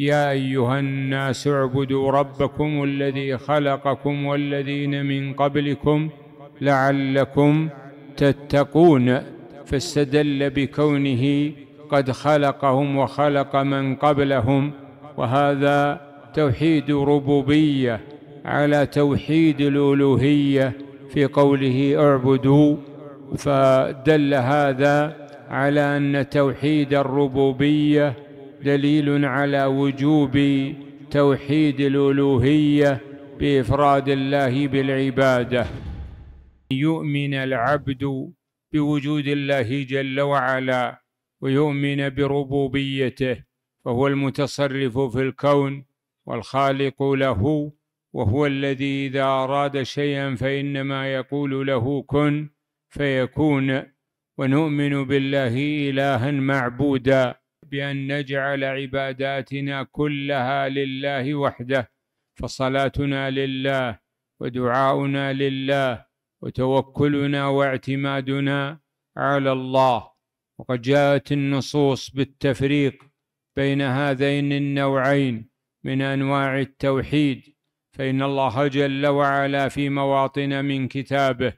يا ايها الناس اعبدوا ربكم الذي خلقكم والذين من قبلكم لعلكم تتقون فاستدل بكونه قد خلقهم وخلق من قبلهم وهذا توحيد ربوبيه على توحيد الالوهيه في قوله اعبدوا فدل هذا على ان توحيد الربوبيه دليل على وجوب توحيد الألوهية بإفراد الله بالعبادة يؤمن العبد بوجود الله جل وعلا ويؤمن بربوبيته فهو المتصرف في الكون والخالق له وهو الذي إذا أراد شيئا فإنما يقول له كن فيكون ونؤمن بالله إلها معبودا بأن نجعل عباداتنا كلها لله وحده فصلاتنا لله ودعاؤنا لله وتوكلنا واعتمادنا على الله وقد جاءت النصوص بالتفريق بين هذين النوعين من انواع التوحيد فان الله جل وعلا في مواطن من كتابه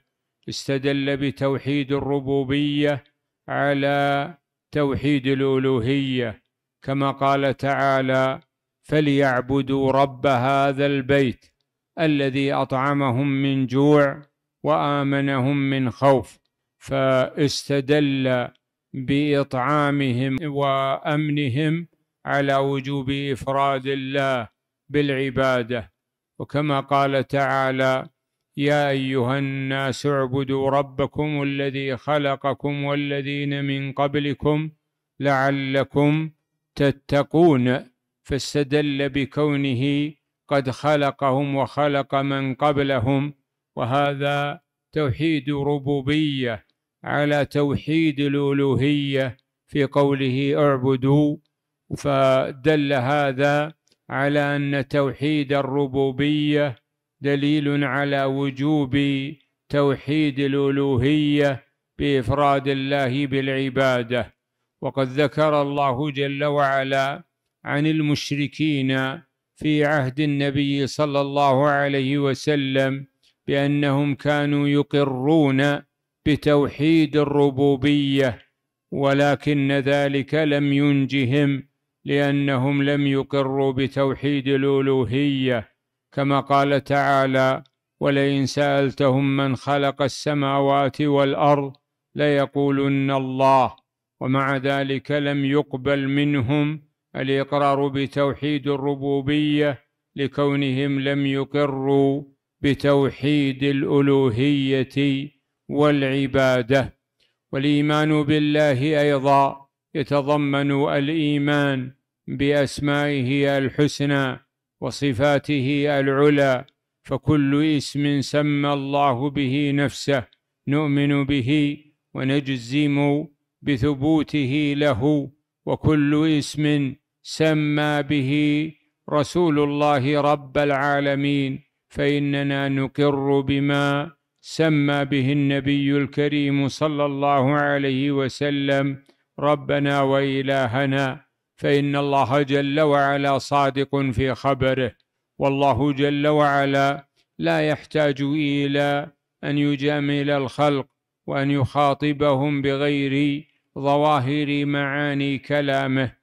استدل بتوحيد الربوبيه على توحيد الالوهيه كما قال تعالى فليعبدوا رب هذا البيت الذي اطعمهم من جوع وامنهم من خوف فاستدل باطعامهم وامنهم على وجوب افراد الله بالعباده وكما قال تعالى يا ايها الناس اعبدوا ربكم الذي خلقكم والذين من قبلكم لعلكم تتقون فاستدل بكونه قد خلقهم وخلق من قبلهم وهذا توحيد ربوبيه على توحيد الالوهيه في قوله اعبدوا فدل هذا على ان توحيد الربوبيه دليل على وجوب توحيد الألوهية بإفراد الله بالعبادة وقد ذكر الله جل وعلا عن المشركين في عهد النبي صلى الله عليه وسلم بأنهم كانوا يقرون بتوحيد الربوبية ولكن ذلك لم ينجهم لأنهم لم يقروا بتوحيد الألوهية كما قال تعالى ولئن سالتهم من خلق السماوات والارض ليقولن الله ومع ذلك لم يقبل منهم الاقرار بتوحيد الربوبيه لكونهم لم يقروا بتوحيد الالوهيه والعباده والايمان بالله ايضا يتضمن الايمان باسمائه الحسنى وصفاته العلى فكل اسم سمى الله به نفسه نؤمن به ونجزم بثبوته له وكل اسم سمى به رسول الله رب العالمين فإننا نقر بما سمى به النبي الكريم صلى الله عليه وسلم ربنا وإلهنا فان الله جل وعلا صادق في خبره والله جل وعلا لا يحتاج الى ان يجامل الخلق وان يخاطبهم بغير ظواهر معاني كلامه